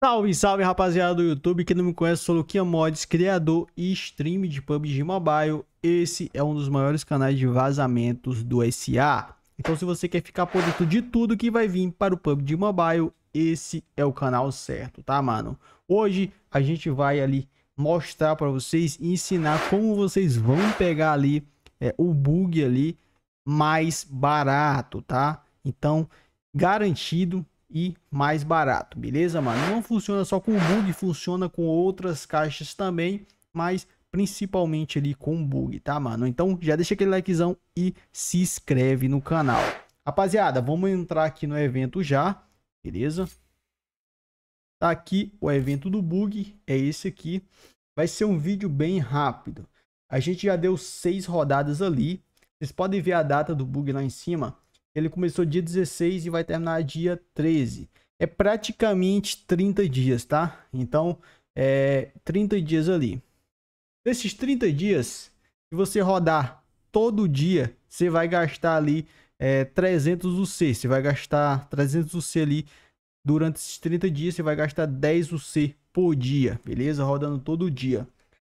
Salve, salve rapaziada do YouTube, que não me conhece, sou Luquinha Mods, criador e stream de PUBG Mobile. Esse é um dos maiores canais de vazamentos do SA. Então se você quer ficar por dentro de tudo que vai vir para o PUBG Mobile, esse é o canal certo, tá mano? Hoje a gente vai ali mostrar para vocês, ensinar como vocês vão pegar ali é, o bug ali mais barato, tá? Então, garantido, e mais barato, beleza, mano? Não funciona só com o bug, funciona com outras caixas também, mas principalmente ali com bug, tá, mano? Então já deixa aquele likezão e se inscreve no canal. Rapaziada, vamos entrar aqui no evento já, beleza? Tá aqui o evento do bug, é esse aqui. Vai ser um vídeo bem rápido. A gente já deu seis rodadas ali. Vocês podem ver a data do bug lá em cima. Ele começou dia 16 e vai terminar dia 13. É praticamente 30 dias, tá? Então, é 30 dias ali. Nesses 30 dias, se você rodar todo dia, você vai gastar ali é, 300 UC. Você vai gastar 300 UC ali durante esses 30 dias. Você vai gastar 10 UC por dia, beleza? Rodando todo dia.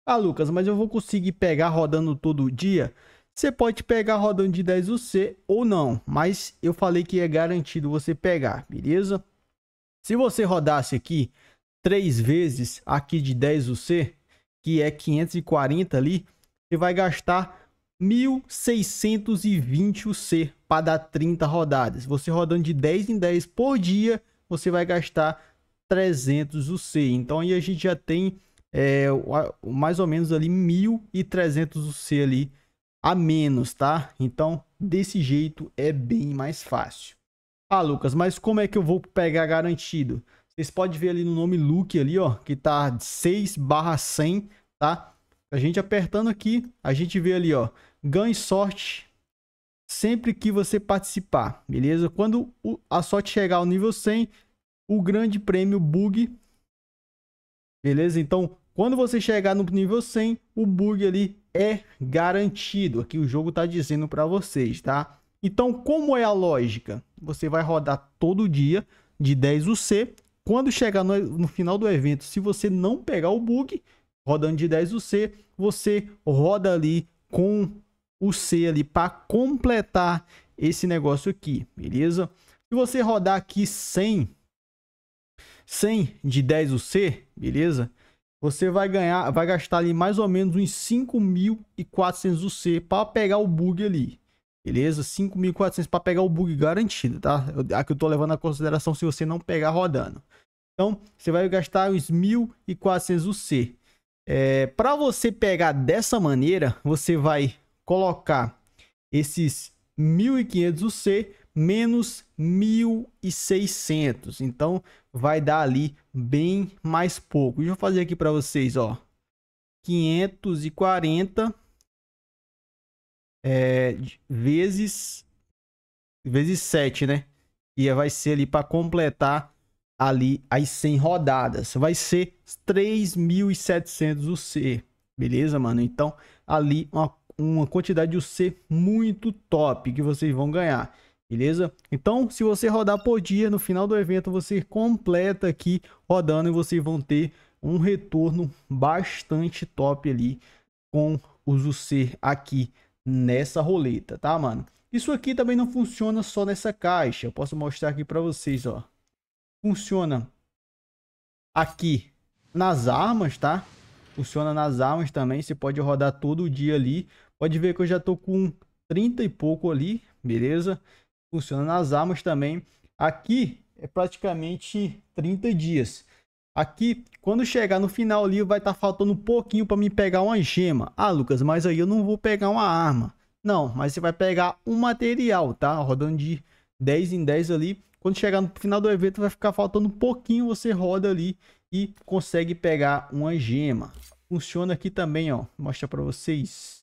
Ah, Lucas, mas eu vou conseguir pegar rodando todo dia? Você pode pegar rodando de 10 o C ou não, mas eu falei que é garantido você pegar, beleza? Se você rodasse aqui três vezes aqui de 10 o C, que é 540 ali, você vai gastar 1620 o C para dar 30 rodadas. Você rodando de 10 em 10 por dia, você vai gastar 300 o C. Então aí a gente já tem é, mais ou menos ali 1.300 o C ali a menos, tá? Então, desse jeito é bem mais fácil. Ah, Lucas, mas como é que eu vou pegar garantido? Vocês podem ver ali no nome look ali, ó, que tá 6 barra 100, tá? A gente apertando aqui, a gente vê ali, ó, ganhe sorte sempre que você participar, beleza? Quando a sorte chegar ao nível 100, o grande prêmio bug, beleza? Então, quando você chegar no nível 100, o bug ali é garantido. Aqui o jogo está dizendo para vocês, tá? Então, como é a lógica? Você vai rodar todo dia de 10 UC. Quando chegar no, no final do evento, se você não pegar o bug, rodando de 10 UC, você roda ali com o C ali para completar esse negócio aqui, beleza? Se você rodar aqui 100, 100 de 10 UC, beleza? Você vai ganhar, vai gastar ali mais ou menos uns 5.400 UC para pegar o bug ali. Beleza? 5.400 para pegar o bug garantido, tá? Eu, aqui eu tô levando a consideração se você não pegar rodando. Então, você vai gastar uns 1.400 UC. É, para você pegar dessa maneira, você vai colocar esses 1.500 UC menos 1.600. Então, vai dar ali bem mais pouco. Deixa eu fazer aqui para vocês, ó. 540 é, vezes, vezes 7, né? E vai ser ali para completar ali as 100 rodadas. Vai ser 3.700 UC, beleza, mano? Então, ali uma, uma quantidade de UC muito top que vocês vão ganhar beleza? Então, se você rodar por dia, no final do evento você completa aqui rodando e vocês vão ter um retorno bastante top ali com os UC aqui nessa roleta, tá, mano? Isso aqui também não funciona só nessa caixa. Eu posso mostrar aqui para vocês, ó. Funciona aqui nas armas, tá? Funciona nas armas também. Você pode rodar todo dia ali. Pode ver que eu já tô com 30 e pouco ali, beleza? funciona nas armas também. Aqui é praticamente 30 dias. Aqui, quando chegar no final ali, vai estar tá faltando um pouquinho para me pegar uma gema. Ah, Lucas, mas aí eu não vou pegar uma arma. Não, mas você vai pegar um material, tá? Rodando de 10 em 10 ali. Quando chegar no final do evento, vai ficar faltando um pouquinho, você roda ali e consegue pegar uma gema. Funciona aqui também, ó. Vou mostrar para vocês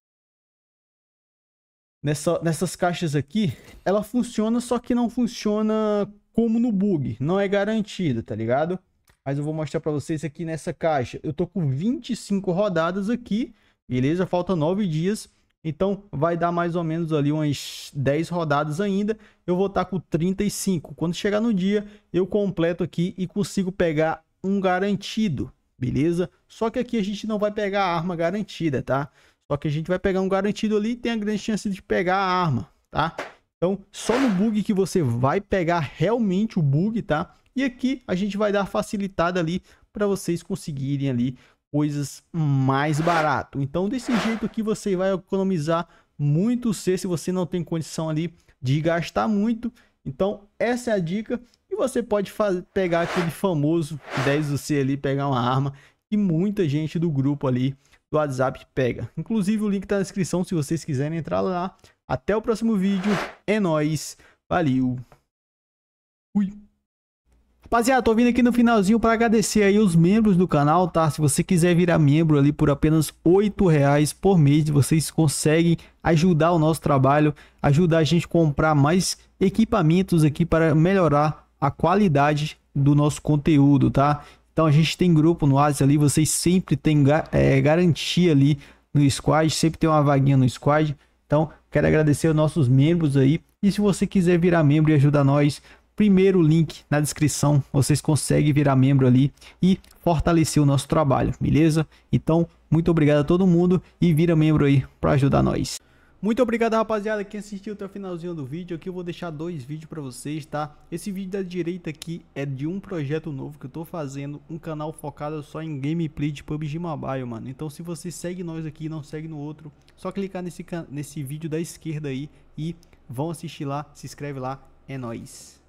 nessa, nessas caixas aqui, ela funciona, só que não funciona como no bug. Não é garantida, tá ligado? Mas eu vou mostrar para vocês aqui nessa caixa. Eu tô com 25 rodadas aqui, beleza? Falta 9 dias. Então vai dar mais ou menos ali umas 10 rodadas ainda. Eu vou estar tá com 35. Quando chegar no dia, eu completo aqui e consigo pegar um garantido, beleza? Só que aqui a gente não vai pegar a arma garantida, tá? Só que a gente vai pegar um garantido ali e tem a grande chance de pegar a arma, tá? Então, só no bug que você vai pegar realmente o bug, tá? E aqui a gente vai dar facilitada ali para vocês conseguirem ali coisas mais barato. Então, desse jeito aqui você vai economizar muito C se você não tem condição ali de gastar muito. Então, essa é a dica. E você pode fazer, pegar aquele famoso 10 do C ali, pegar uma arma que muita gente do grupo ali do WhatsApp pega. Inclusive, o link tá na descrição se vocês quiserem entrar lá. Até o próximo vídeo. É nóis. Valeu. Fui. Rapaziada, tô vindo aqui no finalzinho para agradecer aí os membros do canal, tá? Se você quiser virar membro ali por apenas R$8,00 reais por mês, vocês conseguem ajudar o nosso trabalho, ajudar a gente a comprar mais equipamentos aqui para melhorar a qualidade do nosso conteúdo, tá? Então a gente tem grupo no Asis ali, vocês sempre tem é, garantia ali no squad, sempre tem uma vaguinha no squad. Então quero agradecer aos nossos membros aí. E se você quiser virar membro e ajudar nós, primeiro link na descrição, vocês conseguem virar membro ali e fortalecer o nosso trabalho, beleza? Então, muito obrigado a todo mundo e vira membro aí para ajudar nós. Muito obrigado, rapaziada, que assistiu até o finalzinho do vídeo. Aqui eu vou deixar dois vídeos para vocês, tá? Esse vídeo da direita aqui é de um projeto novo que eu tô fazendo, um canal focado só em gameplay de PUBG Mobile, mano. Então se você segue nós aqui e não segue no outro, só clicar nesse, nesse vídeo da esquerda aí e vão assistir lá, se inscreve lá, é nóis.